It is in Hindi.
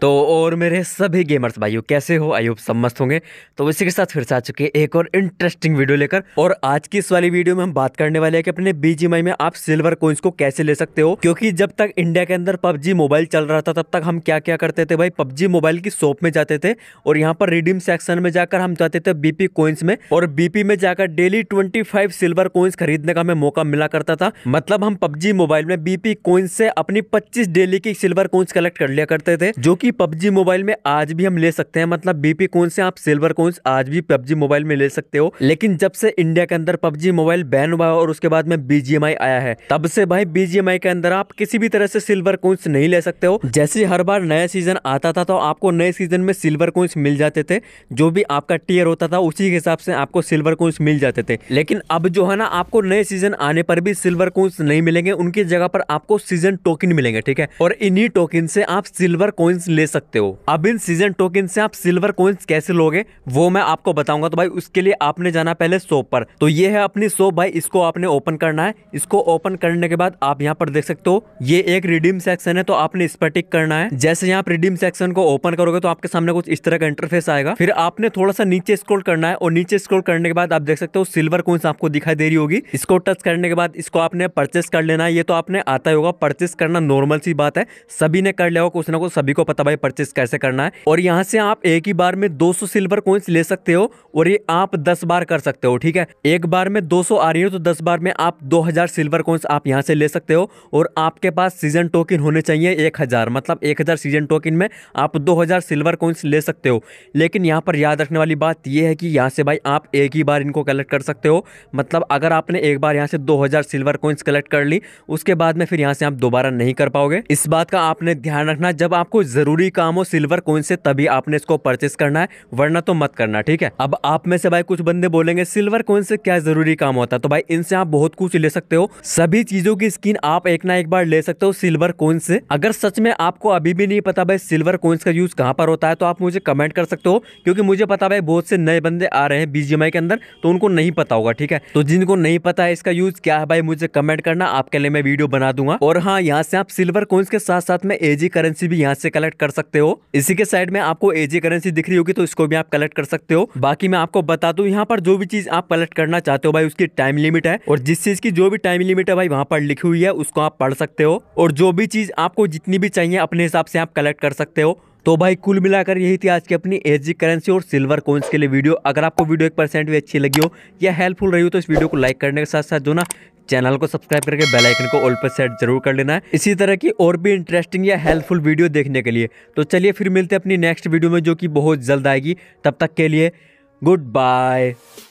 तो और मेरे सभी गेमर्स भाइयों कैसे हो आई होप सब मस्त होंगे तो इसी के साथ फिर से आ चुके हैं एक और इंटरेस्टिंग वीडियो लेकर और आज की इस वाली वीडियो में हम बात करने वाले हैं कि अपने बीजीएमआई में आप सिल्वर कोइंस को कैसे ले सकते हो क्योंकि जब तक इंडिया के अंदर पबजी मोबाइल चल रहा था तब तक हम क्या क्या करते थे भाई पबजी मोबाइल की शॉप में जाते थे और यहाँ पर रिडीम सेक्शन में जाकर हम जाते थे बीपी कोइंस में और बीपी में जाकर डेली ट्वेंटी सिल्वर कोइंस खरीदने का हमें मौका मिला करता था मतलब हम पबजी मोबाइल में बीपी कोइंस से अपनी पच्चीस डेली की सिल्वर कोइंस कलेक्ट कर लिया करते थे जो की कि पबजी मोबाइल में आज भी हम ले सकते हैं मतलब बीपी कोइंस से आप सिल्वर कोइंस आज भी पबजी मोबाइल में ले सकते हो लेकिन जब से इंडिया के अंदर पबजी मोबाइल बैन हुआ और उसके बाद में बीजीएमआई आया है तब से भाई बीजीएमआई के अंदर आप किसी भी तरह से सिल्वर कोइंस नहीं ले सकते हो जैसे हर बार नया सीजन आता था तो आपको नए सीजन में सिल्वर कोइंस मिल जाते थे जो भी आपका टीयर होता था उसी के हिसाब से आपको सिल्वर कोइंस मिल जाते थे लेकिन अब जो है ना आपको नए सीजन आने पर भी सिल्वर कोइंस नहीं मिलेंगे उनकी जगह पर आपको सीजन टोकन मिलेंगे ठीक है और इन्हीं टोकन से आप सिल्वर कोइंस ले ले सकते हो अब इन सीजन टोकन से आप सिल्वर कोइंस कैसे लोगे वो मैं आपको बताऊंगा तो भाई उसके लिए आपने जाना पहले शॉप पर तो ये है अपनी शॉप भाई इसको आपने ओपन करना है इसको ओपन करने के बाद आप यहाँ पर देख सकते हो ये एक रिडीम सेक्शन है तो आपने इस पर टिक करना है जैसे यहाँ रिडीम सेक्शन को ओपन करोगे तो आपके सामने कुछ इस तरह का इंटरफेस आएगा फिर आपने थोड़ा सा नीचे स्क्रोल करना है और नीचे स्क्रोल करने के बाद आप देख सकते हो सिल्वर कोइंस आपको दिखाई दे रही होगी इसको टच करने के बाद इसको आपने परचेस कर लेना है ये तो आपने आता ही होगा परचेस करना नॉर्मल सी बात है सभी ने कर लिया होगा कुछ ना कुछ सभी को पता भाई परचेस कैसे करना है और यहाँ से आप एक ही बार में 200 सिल्वर कोइंस ले सकते हो और ये आप 10 बार कर सकते हो ठीक है एक बार में 200 आ रही हो तो 10 बार में आप 2000 सिल्वर कोइंस आप यहाँ से ले सकते हो और आपके पास सीजन टोकन होने चाहिए एक हजार मतलब एक हजार सीजन टोकन में आप दो सिल्वर कोइंस ले सकते हो लेकिन यहाँ पर याद रखने वाली बात यह है कि यहाँ से भाई आप एक ही बार इनको कलेक्ट कर सकते हो मतलब अगर आपने एक बार यहाँ से दो सिल्वर कोइंस कलेक्ट कर ली उसके बाद में फिर यहाँ से आप दोबारा नहीं कर पाओगे इस बात का आपने ध्यान रखना जब आपको जरूरी जरूरी काम हो सिल्वर कोइन से तभी आपने इसको परचेस करना है वरना तो मत करना ठीक है अब आप में से भाई कुछ बंदे बोलेंगे सिल्वर कोइन से क्या जरूरी काम होता है तो भाई इनसे आप बहुत कुछ ले सकते हो सभी चीजों की स्किन आप एक ना एक बार ले सकते हो सिल्वर कोइन से अगर सच में आपको अभी भी नहीं पता भाई सिल्वर कोइंस का यूज कहाँ पर होता है तो आप मुझे कमेंट कर सकते हो क्योंकि मुझे पता भाई बहुत से नए बंदे आ रहे हैं बीजीएमआई के अंदर तो उनको नहीं पता होगा ठीक है तो जिनको नहीं पता है इसका यूज क्या है भाई मुझे कमेंट करना आपके लिए मैं वीडियो बना दूंगा और हाँ यहाँ से आप सिल्वर कोइंस के साथ साथ में एजी करेंसी भी यहाँ से कलेक्ट कर कर सकते हो इसी के साइड में आपको एजी करेंसी दिख रही होगी तो इसको भी आप कलेक्ट कर सकते हो बाकी मैं आपको बता दू यहाँ पर जो भी चीज आप कलेक्ट करना चाहते हो भाई उसकी टाइम लिमिट है और जिस चीज की जो भी टाइम लिमिट है भाई वहाँ पर लिखी हुई है उसको आप पढ़ सकते हो और जो भी चीज आपको जितनी भी चाहिए अपने हिसाब से आप कलेक्ट कर सकते हो तो भाई कुल मिलाकर यही थी आज की अपनी एच करेंसी और सिल्वर कोइंस के लिए वीडियो अगर आपको वीडियो एक परसेंट भी अच्छी लगी हो या हेल्पफुल रही हो तो इस वीडियो को लाइक करने के साथ साथ जो ना चैनल को सब्सक्राइब करके बेल आइकन को ऑल पर सेट जरूर कर लेना है इसी तरह की और भी इंटरेस्टिंग या हेल्पफुल वीडियो देखने के लिए तो चलिए फिर मिलते हैं अपनी नेक्स्ट वीडियो में जो कि बहुत जल्द आएगी तब तक के लिए गुड बाय